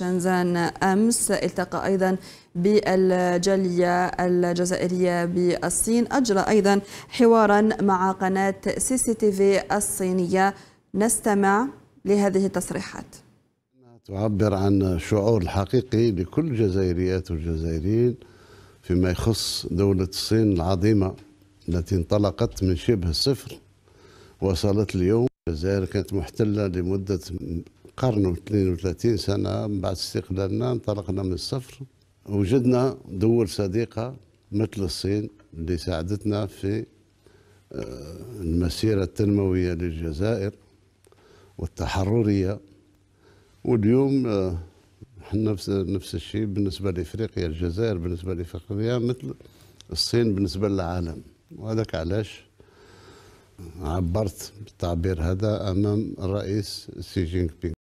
شنزان أمس التقى أيضا بالجالية الجزائرية بالصين أجرى أيضا حوارا مع قناة سي سي تي في الصينية نستمع لهذه التصريحات تعبر عن الشعور الحقيقي لكل الجزائريات والجزائريين فيما يخص دولة الصين العظيمة التي انطلقت من شبه الصفر وصلت اليوم الجزائر كانت محتلة لمدة قرن و 32 سنة من بعد استقلالنا انطلقنا من الصفر وجدنا دول صديقة مثل الصين اللي ساعدتنا في آه، المسيرة التنموية للجزائر والتحررية واليوم آه، نفس نفس الشيء بالنسبة لإفريقيا الجزائر بالنسبة لإفريقيا مثل الصين بالنسبة للعالم وهذاك علاش عبرت بالتعبير هذا أمام الرئيس سي جين بينغ